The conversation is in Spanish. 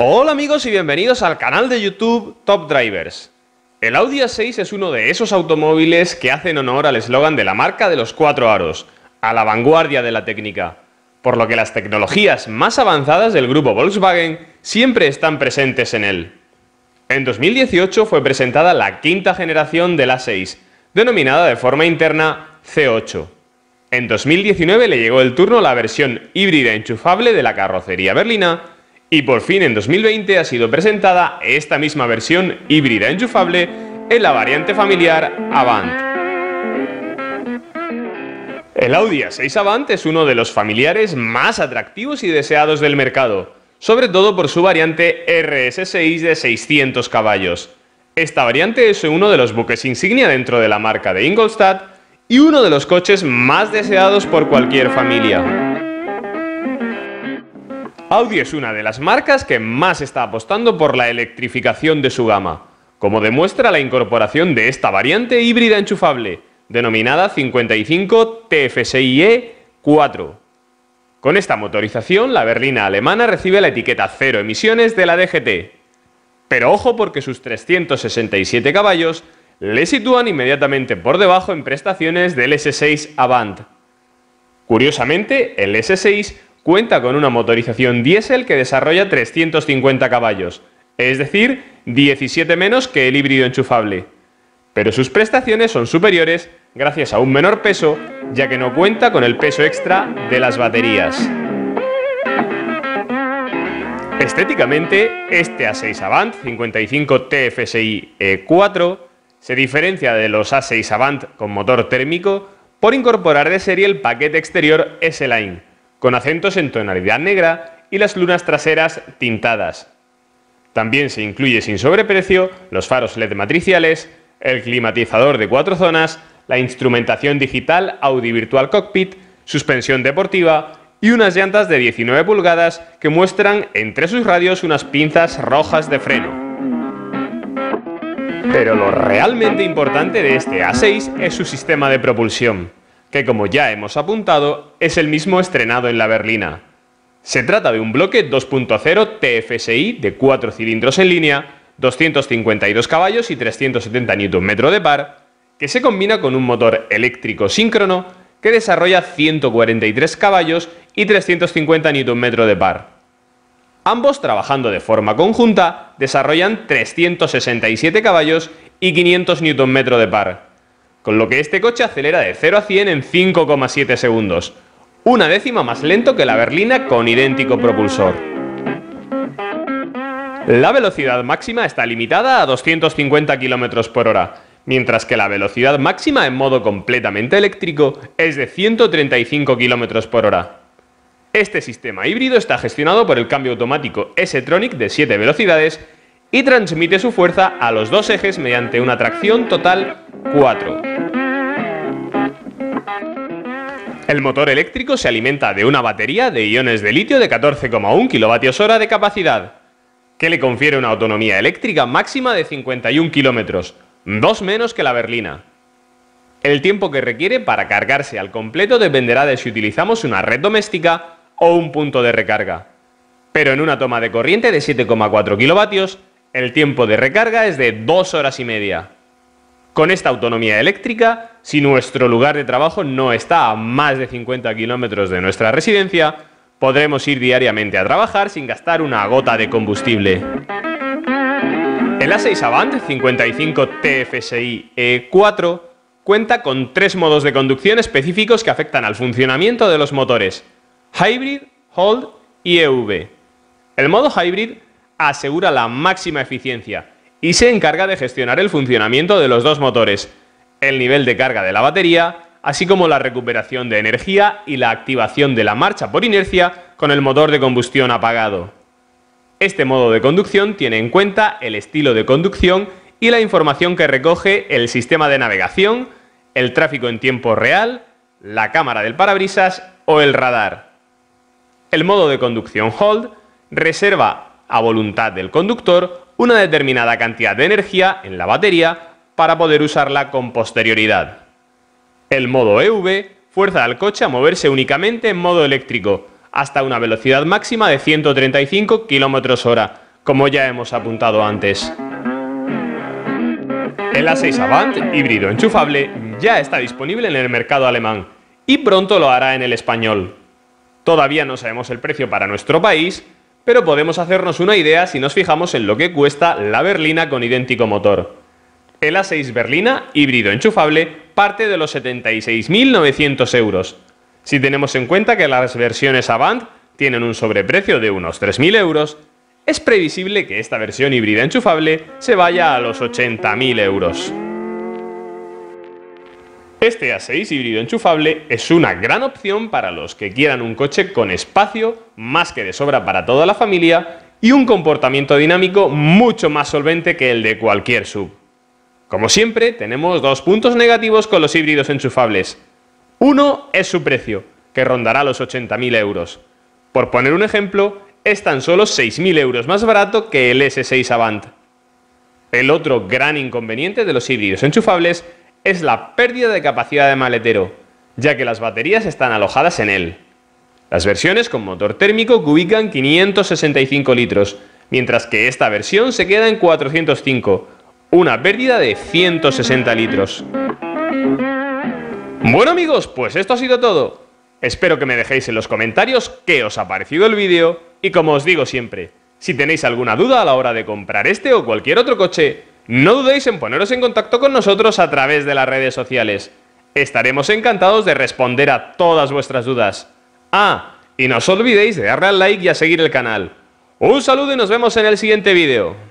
Hola amigos y bienvenidos al canal de YouTube Top Drivers. El Audi A6 es uno de esos automóviles que hacen honor al eslogan de la marca de los cuatro aros, a la vanguardia de la técnica, por lo que las tecnologías más avanzadas del grupo Volkswagen siempre están presentes en él. En 2018 fue presentada la quinta generación del A6, denominada de forma interna C8. En 2019 le llegó el turno la versión híbrida enchufable de la carrocería berlina y por fin en 2020 ha sido presentada esta misma versión híbrida enchufable en la variante familiar Avant. El Audi A6 Avant es uno de los familiares más atractivos y deseados del mercado, sobre todo por su variante RS6 de 600 caballos. Esta variante es uno de los buques insignia dentro de la marca de Ingolstadt y uno de los coches más deseados por cualquier familia. Audi es una de las marcas que más está apostando por la electrificación de su gama, como demuestra la incorporación de esta variante híbrida enchufable, denominada 55 TFSIe 4. Con esta motorización, la berlina alemana recibe la etiqueta cero emisiones de la DGT. Pero ojo porque sus 367 caballos le sitúan inmediatamente por debajo en prestaciones del S6 Avant. Curiosamente, el S6 cuenta con una motorización diésel que desarrolla 350 caballos, es decir, 17 menos que el híbrido enchufable. Pero sus prestaciones son superiores gracias a un menor peso, ya que no cuenta con el peso extra de las baterías. Estéticamente, este A6 Avant 55 TFSI E4 se diferencia de los A6 Avant con motor térmico por incorporar de serie el paquete exterior S-Line, con acentos en tonalidad negra y las lunas traseras tintadas. También se incluye sin sobreprecio los faros LED matriciales, el climatizador de cuatro zonas, la instrumentación digital Audi Virtual Cockpit, suspensión deportiva y unas llantas de 19 pulgadas que muestran entre sus radios unas pinzas rojas de freno. Pero lo realmente importante de este A6 es su sistema de propulsión que como ya hemos apuntado, es el mismo estrenado en la berlina. Se trata de un bloque 2.0 TFSI de 4 cilindros en línea, 252 caballos y 370 Nm de par, que se combina con un motor eléctrico síncrono que desarrolla 143 caballos y 350 Nm de par. Ambos trabajando de forma conjunta desarrollan 367 caballos y 500 Nm de par con lo que este coche acelera de 0 a 100 en 5,7 segundos, una décima más lento que la berlina con idéntico propulsor. La velocidad máxima está limitada a 250 km por hora, mientras que la velocidad máxima en modo completamente eléctrico es de 135 km por hora. Este sistema híbrido está gestionado por el cambio automático S-Tronic de 7 velocidades y transmite su fuerza a los dos ejes mediante una tracción total 4. El motor eléctrico se alimenta de una batería de iones de litio de 14,1 kWh de capacidad, que le confiere una autonomía eléctrica máxima de 51 km, dos menos que la berlina. El tiempo que requiere para cargarse al completo dependerá de si utilizamos una red doméstica o un punto de recarga. Pero en una toma de corriente de 7,4 kilovatios, el tiempo de recarga es de 2 horas y media. Con esta autonomía eléctrica, si nuestro lugar de trabajo no está a más de 50 kilómetros de nuestra residencia, podremos ir diariamente a trabajar sin gastar una gota de combustible. El A6 Avant 55 TFSI E4 cuenta con tres modos de conducción específicos que afectan al funcionamiento de los motores, Hybrid, Hold y EV. El modo Hybrid asegura la máxima eficiencia, y se encarga de gestionar el funcionamiento de los dos motores, el nivel de carga de la batería, así como la recuperación de energía y la activación de la marcha por inercia con el motor de combustión apagado. Este modo de conducción tiene en cuenta el estilo de conducción y la información que recoge el sistema de navegación, el tráfico en tiempo real, la cámara del parabrisas o el radar. El modo de conducción Hold reserva a voluntad del conductor una determinada cantidad de energía en la batería para poder usarla con posterioridad. El modo EV fuerza al coche a moverse únicamente en modo eléctrico, hasta una velocidad máxima de 135 km h como ya hemos apuntado antes. El A6 Avant, híbrido enchufable, ya está disponible en el mercado alemán y pronto lo hará en el español. Todavía no sabemos el precio para nuestro país, pero podemos hacernos una idea si nos fijamos en lo que cuesta la berlina con idéntico motor. El A6 berlina, híbrido enchufable, parte de los 76.900 euros. Si tenemos en cuenta que las versiones Avant tienen un sobreprecio de unos 3.000 euros, es previsible que esta versión híbrida enchufable se vaya a los 80.000 euros. Este A6 híbrido enchufable es una gran opción para los que quieran un coche con espacio más que de sobra para toda la familia y un comportamiento dinámico mucho más solvente que el de cualquier sub. Como siempre, tenemos dos puntos negativos con los híbridos enchufables. Uno es su precio, que rondará los 80.000 euros. Por poner un ejemplo, es tan solo 6.000 euros más barato que el S6 Avant. El otro gran inconveniente de los híbridos enchufables es la pérdida de capacidad de maletero, ya que las baterías están alojadas en él. Las versiones con motor térmico cubican 565 litros, mientras que esta versión se queda en 405, una pérdida de 160 litros. Bueno amigos, pues esto ha sido todo. Espero que me dejéis en los comentarios qué os ha parecido el vídeo y como os digo siempre, si tenéis alguna duda a la hora de comprar este o cualquier otro coche, no dudéis en poneros en contacto con nosotros a través de las redes sociales. Estaremos encantados de responder a todas vuestras dudas. Ah, y no os olvidéis de darle al like y a seguir el canal. Un saludo y nos vemos en el siguiente vídeo.